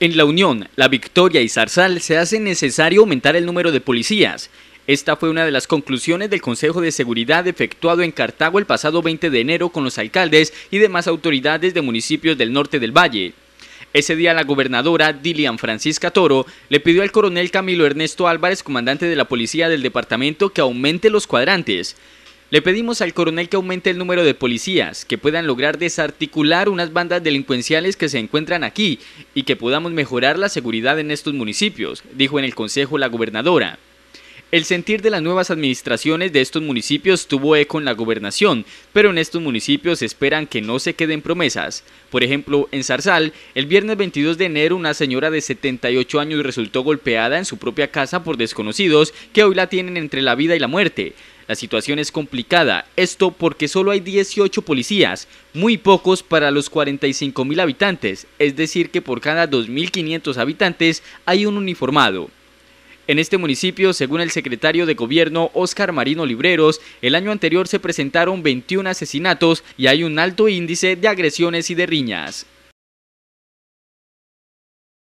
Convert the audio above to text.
En La Unión, La Victoria y Zarzal se hace necesario aumentar el número de policías. Esta fue una de las conclusiones del Consejo de Seguridad efectuado en Cartago el pasado 20 de enero con los alcaldes y demás autoridades de municipios del norte del valle. Ese día la gobernadora Dilian Francisca Toro le pidió al coronel Camilo Ernesto Álvarez, comandante de la policía del departamento, que aumente los cuadrantes. Le pedimos al coronel que aumente el número de policías, que puedan lograr desarticular unas bandas delincuenciales que se encuentran aquí y que podamos mejorar la seguridad en estos municipios, dijo en el Consejo la gobernadora. El sentir de las nuevas administraciones de estos municipios tuvo eco en la gobernación, pero en estos municipios esperan que no se queden promesas. Por ejemplo, en Zarzal, el viernes 22 de enero una señora de 78 años resultó golpeada en su propia casa por desconocidos que hoy la tienen entre la vida y la muerte. La situación es complicada, esto porque solo hay 18 policías, muy pocos para los 45 mil habitantes, es decir que por cada 2.500 habitantes hay un uniformado. En este municipio, según el secretario de gobierno Oscar Marino Libreros, el año anterior se presentaron 21 asesinatos y hay un alto índice de agresiones y de riñas.